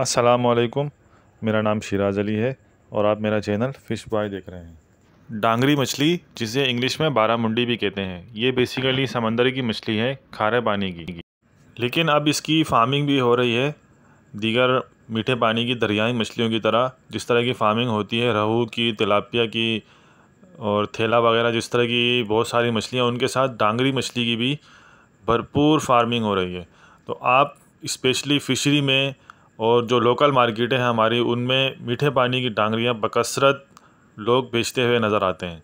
असलकुम मेरा नाम शिराज अली है और आप मेरा चैनल फ़िश बॉय देख रहे हैं डांगरी मछली जिसे इंग्लिश में बारा मुंडी भी कहते हैं ये बेसिकली समंदर की मछली है खारे पानी की लेकिन अब इसकी फार्मिंग भी हो रही है दीगर मीठे पानी की दरियाई मछलियों की तरह जिस तरह की फार्मिंग होती है रहू की तिलापिया की और थैला वगैरह जिस तरह की बहुत सारी मछलियाँ उनके साथ डांगरी मछली की भी भरपूर फार्मिंग हो रही है तो आप इस्पेशली फ़िशरी में और जो लोकल मार्केटें हैं हमारी उनमें मीठे पानी की टांगरियाँ बकसरत लोग बेचते हुए नज़र आते हैं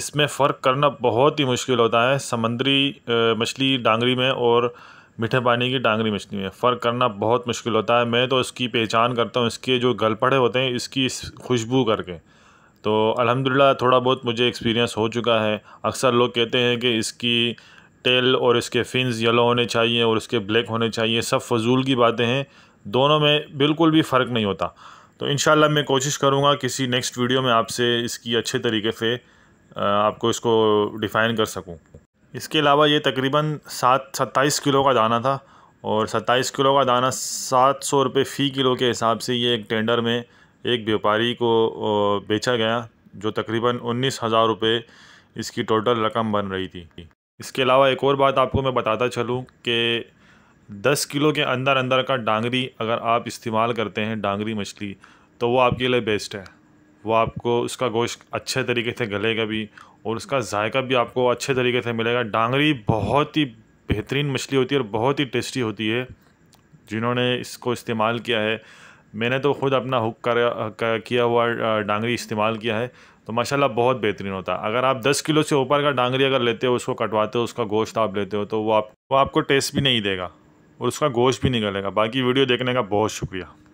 इसमें फ़र्क करना बहुत ही मुश्किल होता है समंदरी मछली डांगरी में और मीठे पानी की डांगरी मछली में फ़र्क करना बहुत मुश्किल होता है मैं तो इसकी पहचान करता हूँ इसके जो गलपड़े होते हैं इसकी खुशबू करके तो अल्हम्दुलिल्लाह थोड़ा बहुत मुझे एक्सपीरियंस हो चुका है अक्सर लोग कहते हैं कि इसकी टेल और इसके फिन्स येलो होने चाहिए और इसके ब्लैक होने चाहिए सब फजूल की बातें हैं दोनों में बिल्कुल भी फ़र्क नहीं होता तो इन मैं कोशिश करूँगा किसी नेक्स्ट वीडियो में आपसे इसकी अच्छे तरीके से आपको इसको डिफ़ाइन कर सकूँ इसके अलावा ये तकरीबन सात सत्ताईस किलो का दाना था और सत्ताईस किलो का दाना सात सौ रुपये फ़ी किलो के हिसाब से ये एक टेंडर में एक व्यापारी को बेचा गया जो तकरीबन उन्नीस हज़ार रुपये इसकी टोटल रकम बन रही थी इसके अलावा एक और बात आपको मैं बताता चलूँ कि दस किलो के अंदर अंदर का डांगरी अगर आप इस्तेमाल करते हैं डांगरी मछली तो वो आपके लिए बेस्ट है वो आपको उसका गोश्त अच्छे तरीके से गलेगा भी और उसका जायका भी आपको अच्छे तरीके से मिलेगा डांगरी बहुत ही बेहतरीन मछली होती है और बहुत ही टेस्टी होती है जिन्होंने इसको इस्तेमाल किया है मैंने तो ख़ुद अपना हुक कर किया हुआ डांगरी इस्तेमाल किया है तो माशाल्लाह बहुत बेहतरीन होता है अगर आप 10 किलो से ऊपर का डांगरी अगर लेते हो उसको कटवाते हो उसका गोश्त आप लेते हो तो वो आप वो आपको टेस्ट भी नहीं देगा और उसका गोश्त भी निकलेगा बाकी वीडियो देखने का बहुत शुक्रिया